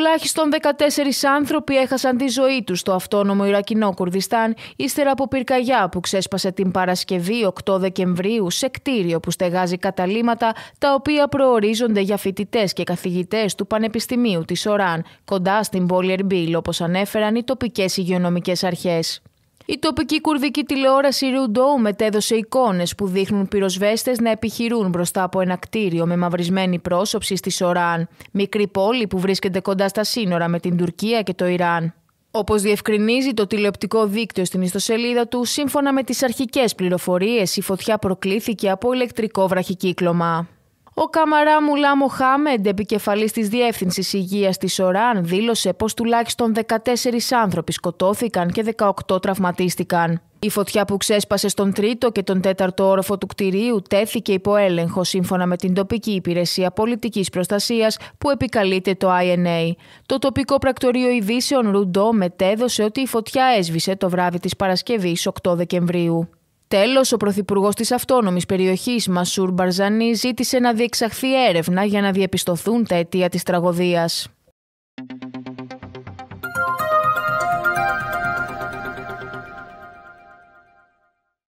Τουλάχιστον 14 άνθρωποι έχασαν τη ζωή τους στο αυτόνομο Ιρακινό Κουρδιστάν ύστερα από πυρκαγιά που ξέσπασε την Παρασκευή 8 Δεκεμβρίου σε κτίριο που στεγάζει καταλήματα τα οποία προορίζονται για φοιτητές και καθηγητές του Πανεπιστημίου της Οράν κοντά στην πόλη Ερμπίλ όπως ανέφεραν οι τοπικές υγειονομικές αρχές. Η τοπική κουρδική τηλεόραση Ρουντόου μετέδωσε εικόνες που δείχνουν πυροσβέστες να επιχειρούν μπροστά από ένα κτίριο με μαυρισμένη πρόσωψη στη Σοράν, μικρή πόλη που βρίσκεται κοντά στα σύνορα με την Τουρκία και το Ιράν. Όπως διευκρινίζει το τηλεοπτικό δίκτυο στην ιστοσελίδα του, σύμφωνα με τις αρχικές πληροφορίες, η φωτιά προκλήθηκε από ηλεκτρικό βραχικύκλωμα. Ο Καμαρά Μουλά Μοχάμεντ, επικεφαλής της Διεύθυνσης Υγείας της ΟΡΑΝ, δήλωσε πως τουλάχιστον 14 άνθρωποι σκοτώθηκαν και 18 τραυματίστηκαν. Η φωτιά που ξέσπασε στον τρίτο και τον τέταρτο όροφο του κτηρίου τέθηκε υπό έλεγχο σύμφωνα με την τοπική υπηρεσία πολιτικής προστασίας που επικαλείται το INA. Το τοπικό πρακτορείο ειδήσεων Ρουντό μετέδωσε ότι η φωτιά έσβησε το βράδυ της Παρασκευής 8 Δεκεμβρίου. Τέλος, ο Πρωθυπουργός της Αυτόνομης Περιοχής Μασούρ Μπαρζανή ζήτησε να διεξαχθεί έρευνα για να διαπιστωθούν τα αιτία της τραγωδίας.